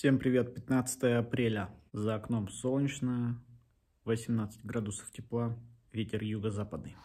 Всем привет, 15 апреля. За окном солнечно, 18 градусов тепла, ветер юго-западный.